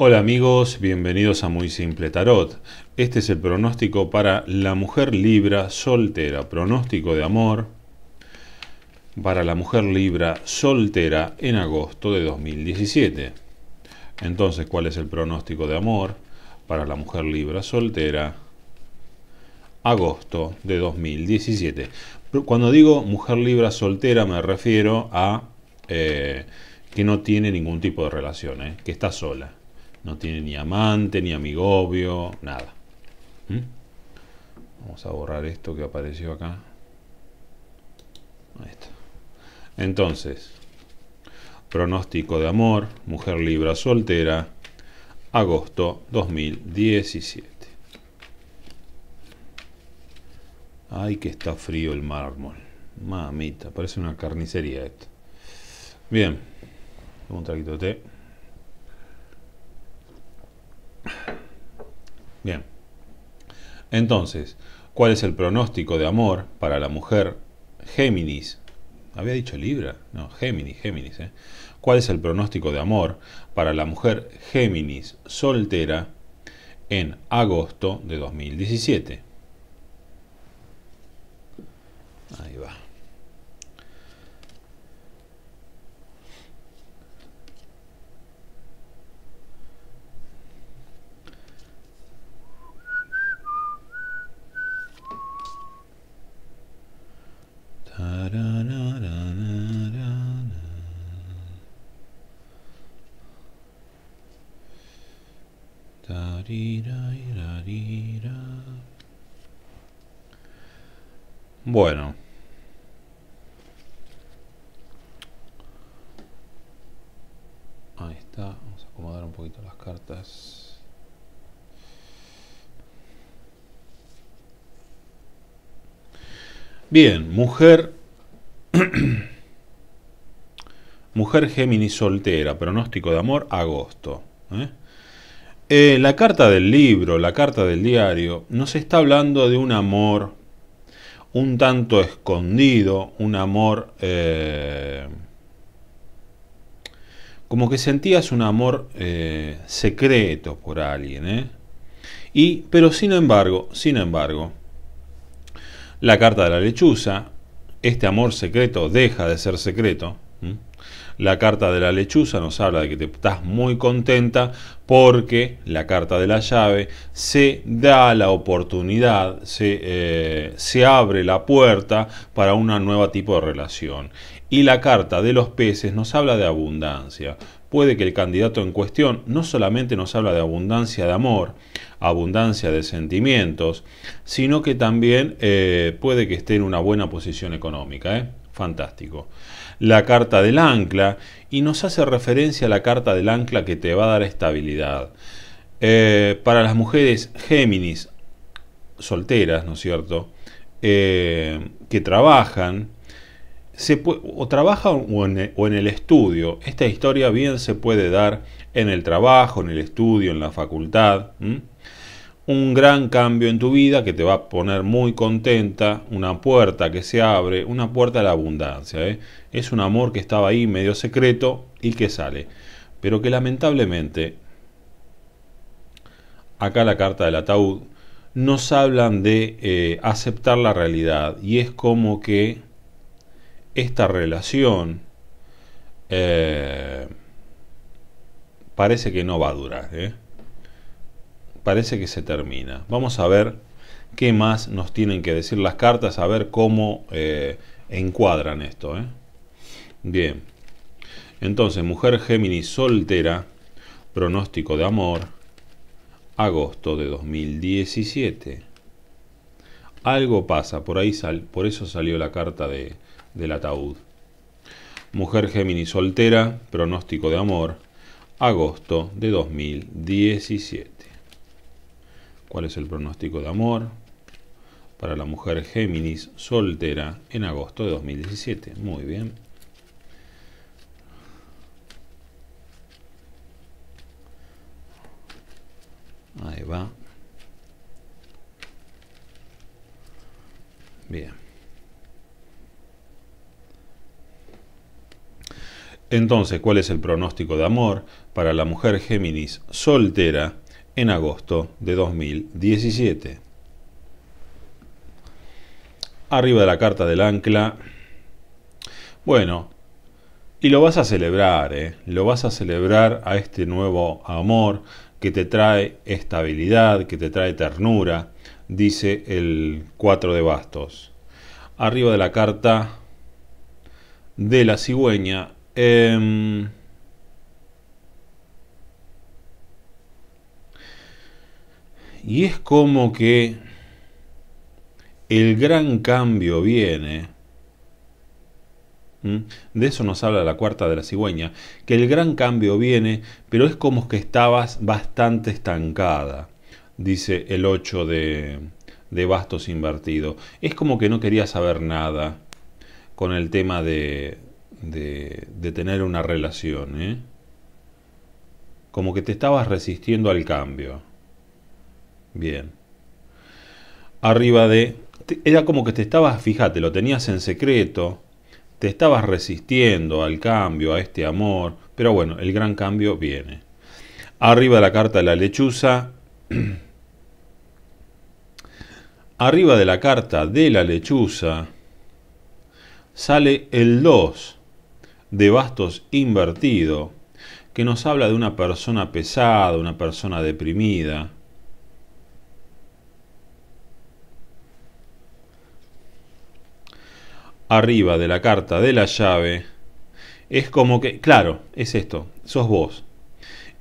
Hola amigos, bienvenidos a Muy Simple Tarot. Este es el pronóstico para la mujer libra soltera, pronóstico de amor para la mujer libra soltera en agosto de 2017. Entonces, ¿cuál es el pronóstico de amor para la mujer libra soltera? Agosto de 2017. Cuando digo mujer libra soltera me refiero a eh, que no tiene ningún tipo de relación, eh, que está sola. No tiene ni amante, ni amigo obvio nada. ¿Mm? Vamos a borrar esto que apareció acá. Ahí está. Entonces, pronóstico de amor, mujer libra soltera, agosto 2017. Ay, que está frío el mármol. Mamita, parece una carnicería esto. Bien, un traguito de té. Bien. Entonces, ¿cuál es el pronóstico de amor para la mujer Géminis? ¿Había dicho Libra? No, Géminis, Géminis. ¿eh? ¿Cuál es el pronóstico de amor para la mujer Géminis soltera en agosto de 2017? Ahí va. Bueno. Ahí está. Vamos a acomodar un poquito las cartas. Bien, mujer. mujer Géminis soltera, pronóstico de amor, agosto. ¿eh? Eh, la carta del libro, la carta del diario, nos está hablando de un amor un tanto escondido, un amor... Eh, como que sentías un amor secreto por alguien, Y, pero sin embargo, sin embargo, la carta de la lechuza, este amor secreto deja de ser secreto. La carta de la lechuza nos habla de que te estás muy contenta porque la carta de la llave se da la oportunidad, se, eh, se abre la puerta para un nuevo tipo de relación. Y la carta de los peces nos habla de abundancia. Puede que el candidato en cuestión no solamente nos habla de abundancia de amor, abundancia de sentimientos, sino que también eh, puede que esté en una buena posición económica. es ¿eh? Fantástico. La carta del ancla, y nos hace referencia a la carta del ancla que te va a dar estabilidad. Eh, para las mujeres Géminis, solteras, ¿no es cierto? que trabajan, se o trabajan e, o en, el estudio. Esta historia bien se puede dar en el trabajo, en el estudio, en la facultad un gran cambio en tu vida que te va a poner muy contenta, una puerta que se abre, una puerta a la abundancia. ¿eh? Es un amor que estaba ahí medio secreto y que sale. Pero que lamentablemente, acá la carta del ataúd, nos hablan de eh, aceptar la realidad y es como que esta relación eh, parece que no va a durar. ¿eh? parece que se termina. Vamos a ver qué más nos tienen que decir las cartas, a ver cómo eh, encuadran esto. ¿eh? Bien, entonces, mujer Géminis soltera, pronóstico de amor, agosto de 2017. Algo pasa, por, ahí por eso salió la carta de, del ataúd. Mujer Géminis soltera, pronóstico de amor, agosto de 2017 cuál es el pronóstico de amor para la mujer Géminis soltera en agosto de 2017. Muy bien. Ahí va. Bien. Entonces, ¿cuál es el pronóstico de amor para la mujer Géminis soltera en agosto de 2017. Arriba de la carta del ancla. Bueno, y lo vas a celebrar, ¿eh? Lo vas a celebrar a este nuevo amor que te trae estabilidad, que te trae ternura, dice el 4 de bastos. Arriba de la carta de la cigüeña. Em, Y es como que el gran cambio viene, de eso nos habla la cuarta de la cigüeña, que el gran cambio viene, pero es como que estabas bastante estancada, dice el 8 de, de bastos invertido. Es como que no querías saber nada con el tema de, de, de tener una relación, ¿eh? como que te estabas resistiendo al cambio. Bien. Arriba de... Era como que te estabas, fíjate, lo tenías en secreto, te estabas resistiendo al cambio, a este amor, pero bueno, el gran cambio viene. Arriba de la carta de la lechuza. Arriba de la carta de la lechuza sale el 2 de bastos invertido, que nos habla de una persona pesada, una persona deprimida, arriba de la carta de la llave, es como que, claro, es esto, sos vos.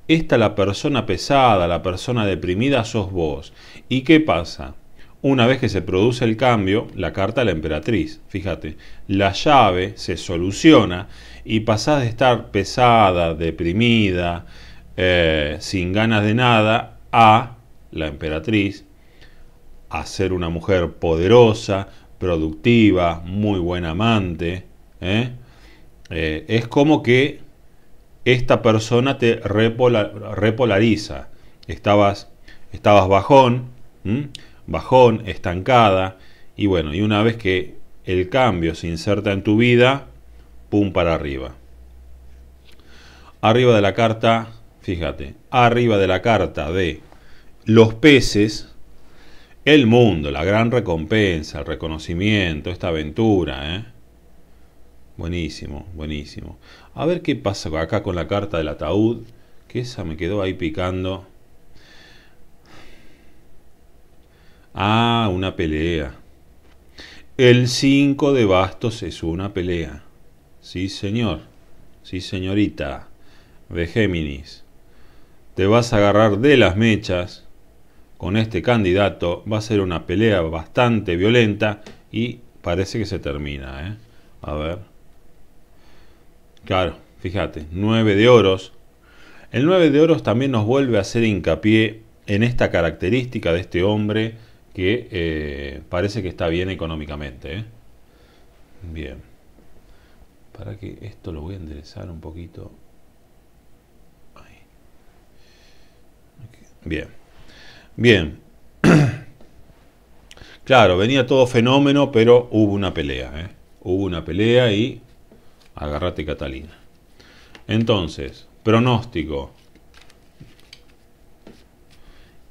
Esta la persona pesada, la persona deprimida, sos vos. ¿Y qué pasa? Una vez que se produce el cambio, la carta la emperatriz, fíjate, la llave se soluciona y pasás de estar pesada, deprimida, eh, sin ganas de nada, a la emperatriz, a ser una mujer poderosa, productiva, muy buen amante. ¿eh? Eh, es como que esta persona te repolariza. Estabas, estabas bajón, bajón, estancada. Y bueno, y una vez que el cambio se inserta en tu vida, pum para arriba. Arriba de la carta, fíjate, arriba de la carta de los peces, el mundo, la gran recompensa, el reconocimiento, esta aventura, ¿eh? Buenísimo, buenísimo. A ver qué pasa acá con la carta del ataúd, que esa me quedó ahí picando. Ah, una pelea. El 5 de bastos es una pelea. Sí, señor. Sí, señorita. De Géminis. Te vas a agarrar de las mechas con este candidato va a ser una pelea bastante violenta y parece que se termina. ¿eh? A ver. Claro, fíjate, 9 de oros. El 9 de oros también nos vuelve a hacer hincapié en esta característica de este hombre que eh, parece que está bien económicamente. ¿eh? Bien. Para que esto lo voy a enderezar un poquito. Bien. Bien. Claro, venía todo fenómeno, pero hubo una pelea. ¿eh? Hubo una pelea y agarrate Catalina. Entonces, pronóstico.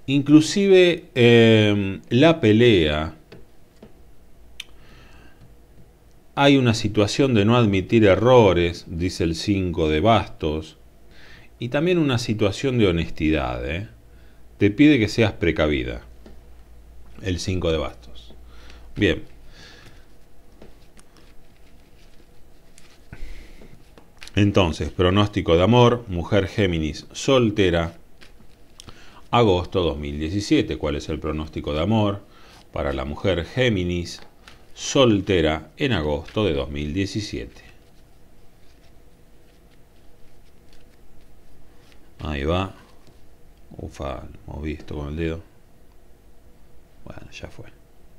Inclusive en em, la pelea, hay una situación de no admitir errores, dice el 5 de bastos, y también una situación de honestidad. ¿eh? te pide que seas precavida. El 5 de bastos. Bien. Entonces, pronóstico de amor, mujer Géminis soltera, agosto 2017. ¿Cuál es el pronóstico de amor para la mujer Géminis soltera en agosto de 2017? Ahí va. Ufa, moví esto con el dedo. Bueno, ya fue.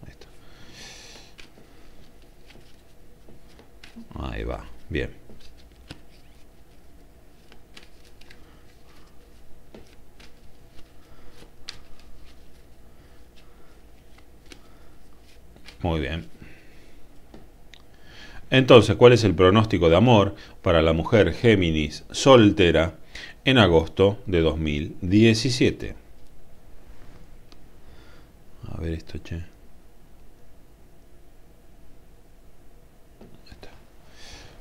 Esto. Ahí va, bien. Muy bien. Entonces, ¿cuál es el pronóstico de amor para la mujer Géminis soltera? en agosto de 2017. A ver esto, che.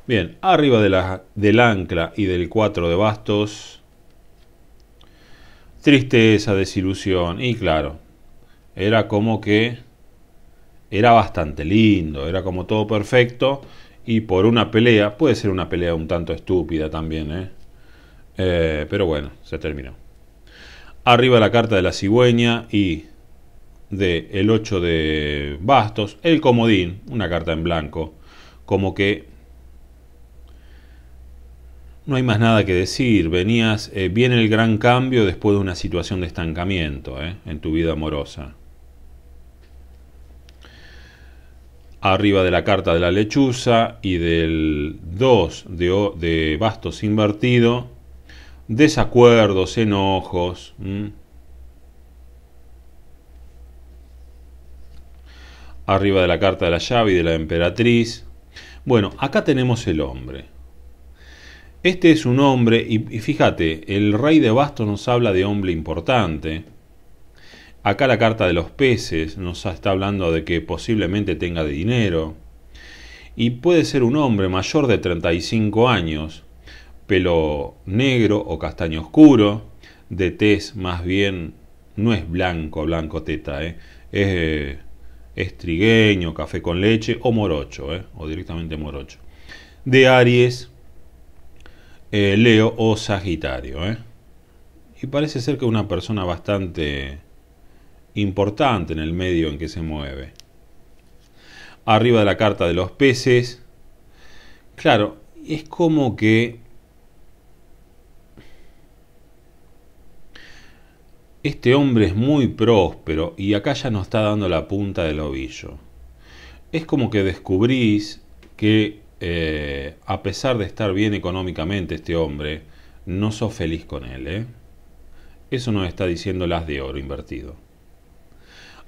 Bien, arriba de la, del ancla y del 4 de bastos, tristeza, desilusión, y claro, era como que era bastante lindo, era como todo perfecto, y por una pelea, puede ser una pelea un tanto estúpida también, ¿eh? Eh, pero bueno, se terminó. Arriba la carta de la cigüeña y de el 8 de bastos. El comodín, una carta en blanco. Como que no hay más nada que decir. Venías, eh, viene el gran cambio después de una situación de estancamiento eh, en tu vida amorosa. Arriba de la carta de la lechuza y del 2 de, de bastos invertido desacuerdos, enojos. Arriba de la carta de la llave y de la emperatriz. Bueno, acá tenemos el hombre. Este es un hombre, y, fíjate, el rey de bastos nos habla de hombre importante. Acá la carta de los peces nos está hablando de que posiblemente tenga de dinero. Y puede ser un hombre mayor de 35 años pelo negro o castaño oscuro, de tez más bien, no es blanco, blanco teta, ¿eh? es, eh, estrigueño, café con leche o morocho, ¿eh? o directamente morocho. De Aries, Leo o Sagitario. Y parece ser que es una persona bastante importante en el medio en que se mueve. Arriba de la carta de los peces, claro, es como que Este hombre es muy próspero y acá ya nos está dando la punta del ovillo. Es como que descubrís que eh, a pesar de estar bien económicamente este hombre, no sos feliz con él. ¿eh? Eso nos está diciendo las de oro invertido.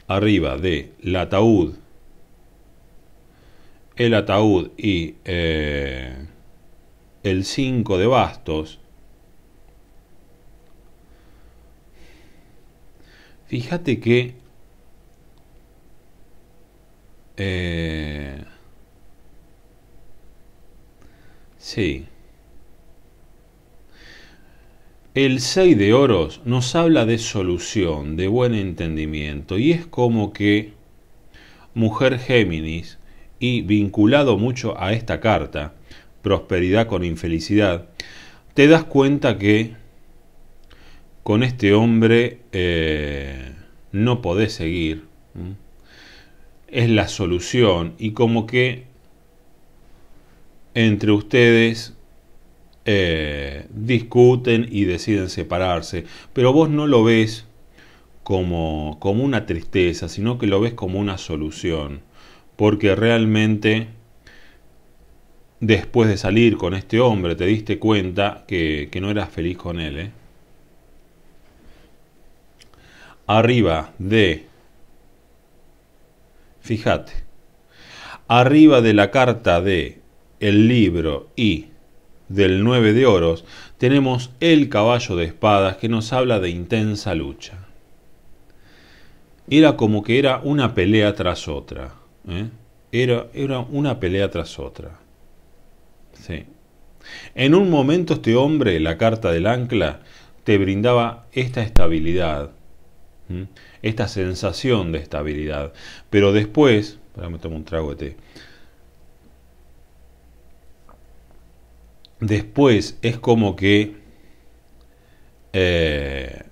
Arriba de la ataúd, el ataúd y eh, el 5 de bastos Fíjate que... Eh, sí. El 6 de oros nos habla de solución, de buen entendimiento, y es como que mujer Géminis, y vinculado mucho a esta carta, prosperidad con infelicidad, te das cuenta que con este hombre eh, no podés seguir. Es la solución. Y como que entre ustedes eh, discuten y deciden separarse. Pero vos no lo ves como, como una tristeza, sino que lo ves como una solución. Porque realmente después de salir con este hombre te diste cuenta que, que no eras feliz con él. ¿eh? arriba de, fíjate, arriba de la carta de el libro y del 9 de oros, tenemos el caballo de espadas que nos habla de intensa lucha. Era como que era una pelea tras otra. ¿eh? Era, era una pelea tras otra. Sí. En un momento este hombre, la carta del ancla, te brindaba esta estabilidad, esta sensación de estabilidad. Pero después, me tomo un trago de té. Después es como que eh,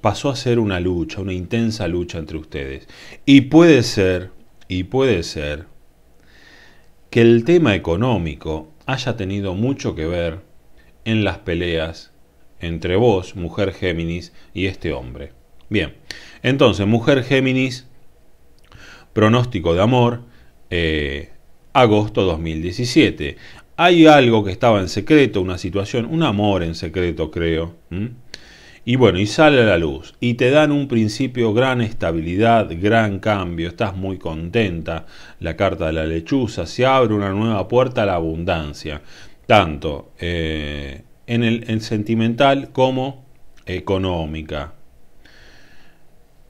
pasó a ser una lucha, una intensa lucha entre ustedes. Y puede ser, y puede ser, que el tema económico haya tenido mucho que ver en las peleas entre vos, mujer Géminis, y este hombre. Bien, entonces, mujer Géminis, pronóstico de amor, eh, agosto 2017. Hay algo que estaba en secreto, una situación, un amor en secreto, creo. Y bueno, y sale a la luz. Y te dan un principio, gran estabilidad, gran cambio. Estás muy contenta. La carta de la lechuza. Se abre una nueva puerta a la abundancia. Tanto eh, en el en sentimental como económica.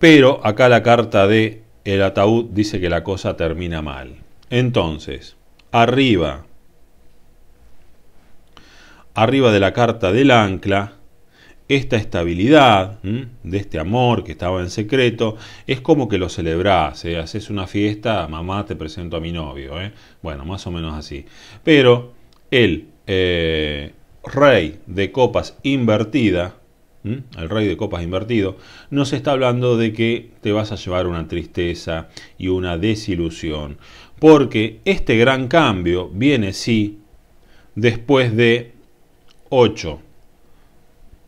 Pero acá la carta de el ataúd dice que la cosa termina mal. Entonces, arriba, arriba de la carta del ancla, esta estabilidad de este amor que estaba en secreto, es como que lo celebrás, ¿eh? haces una fiesta, mamá te presento a mi novio, ¿eh? bueno, más o menos así. Pero el eh, rey de copas invertida, el rey de copas invertido, nos está hablando de que te vas a llevar una tristeza y una desilusión, porque este gran cambio viene sí después de 8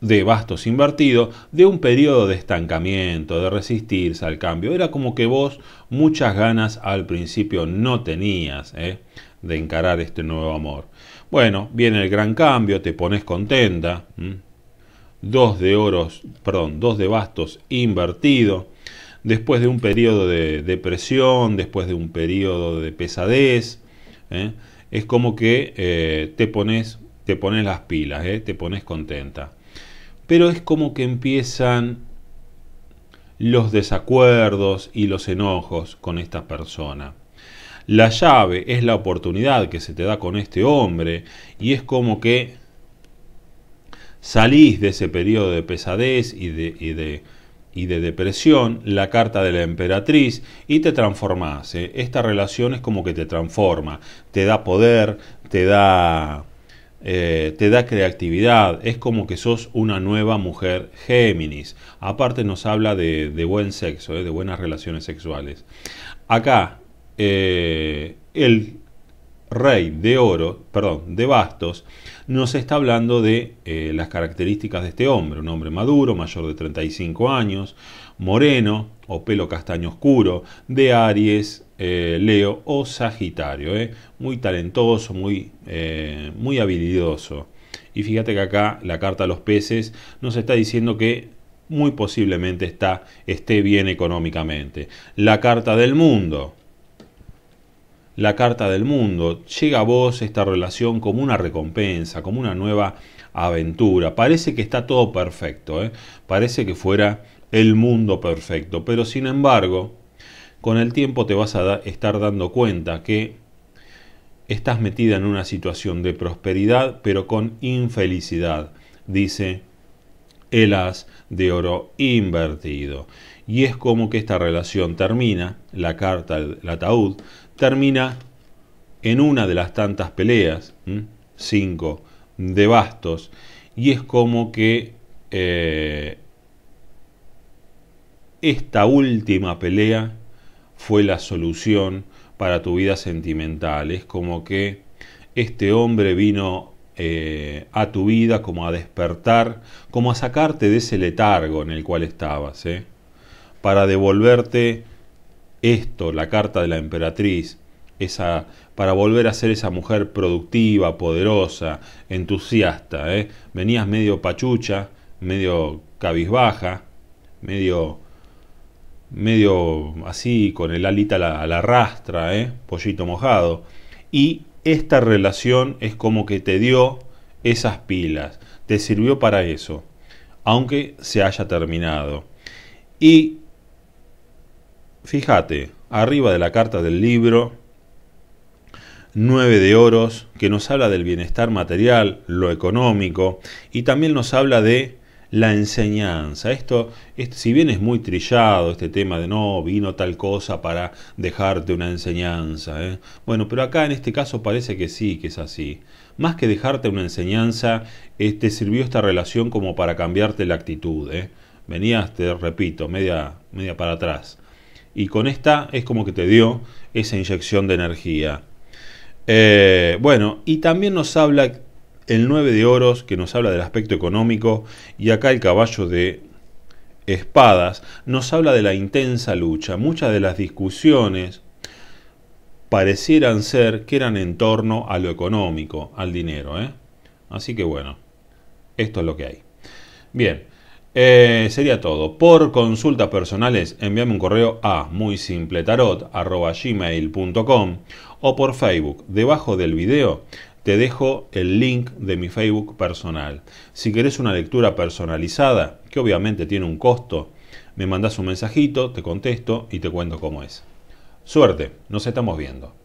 de bastos invertidos, de un periodo de estancamiento, de resistirse al cambio. Era como que vos muchas ganas al principio no tenías ¿eh? de encarar este nuevo amor. Bueno, viene el gran cambio, te pones contenta, dos de oros, perdón, 2 de bastos invertido, después de un periodo de depresión, después de un periodo de pesadez, ¿eh? es como que eh, te, pones, te pones las pilas, ¿eh? te pones contenta. Pero es como que empiezan los desacuerdos y los enojos con esta persona. La llave es la oportunidad que se te da con este hombre y es como que salís de ese periodo de pesadez y de, y de, depresión, la carta de la emperatriz, y te transformás. ¿eh? Esta relación es como que te transforma, te da poder, te da... Eh, te da creatividad, es como que sos una nueva mujer Géminis. Aparte nos habla de, buen sexo, ¿eh? de buenas relaciones sexuales. Acá, el rey de oro, perdón, de bastos, nos está hablando de eh, las características de este hombre, un hombre maduro, mayor de 35 años, moreno o pelo castaño oscuro, de Aries, eh, Leo o Sagitario, eh. muy talentoso, muy, muy habilidoso. Y fíjate que acá la carta a los peces nos está diciendo que muy posiblemente está, esté bien económicamente. La carta del mundo, la carta del mundo. Llega a vos esta relación como una recompensa, como una nueva aventura. Parece que está todo perfecto, ¿eh? parece que fuera el mundo perfecto, pero sin embargo, con el tiempo te vas a estar dando cuenta que estás metida en una situación de prosperidad, pero con infelicidad, dice Elas de oro invertido. Y es como que esta relación termina, la carta, el ataúd, termina en una de las tantas peleas, cinco, de bastos, y es como que eh, esta última pelea fue la solución para tu vida sentimental. Es como que este hombre vino eh, a tu vida como a despertar, como a sacarte de ese letargo en el cual estabas, ¿eh? para devolverte esto, la carta de la emperatriz, esa, para volver a ser esa mujer productiva, poderosa, entusiasta. ¿eh? Venías medio pachucha, medio cabizbaja, medio, medio así, con el alita a la, rastra, ¿eh? pollito mojado. Y esta relación es como que te dio esas pilas, te sirvió para eso, aunque se haya terminado. Y fíjate, arriba de la carta del libro, nueve de oros, que nos habla del bienestar material, lo económico, y también nos habla de la enseñanza. Esto, si bien es muy trillado este tema de no, vino tal cosa para dejarte una enseñanza. ¿eh? Bueno, pero acá en este caso parece que sí, que es así. Más que dejarte una enseñanza, eh, te este, sirvió esta relación como para cambiarte la actitud. ¿eh? Venías, te repito, media, media para atrás y con esta es como que te dio esa inyección de energía. Eh, bueno, y también nos habla el 9 de oros, que nos habla del aspecto económico, y acá el caballo de espadas nos habla de la intensa lucha. Muchas de las discusiones parecieran ser que eran en torno a lo económico, al dinero. ¿eh? Así que bueno, esto es lo que hay. Bien, eh, sería todo. Por consultas personales, envíame un correo a muy simple tarot, o por Facebook. Debajo del video te dejo el link de mi Facebook personal. Si querés una lectura personalizada, que obviamente tiene un costo, me mandás un mensajito, te contesto y te cuento cómo es. Suerte, nos estamos viendo.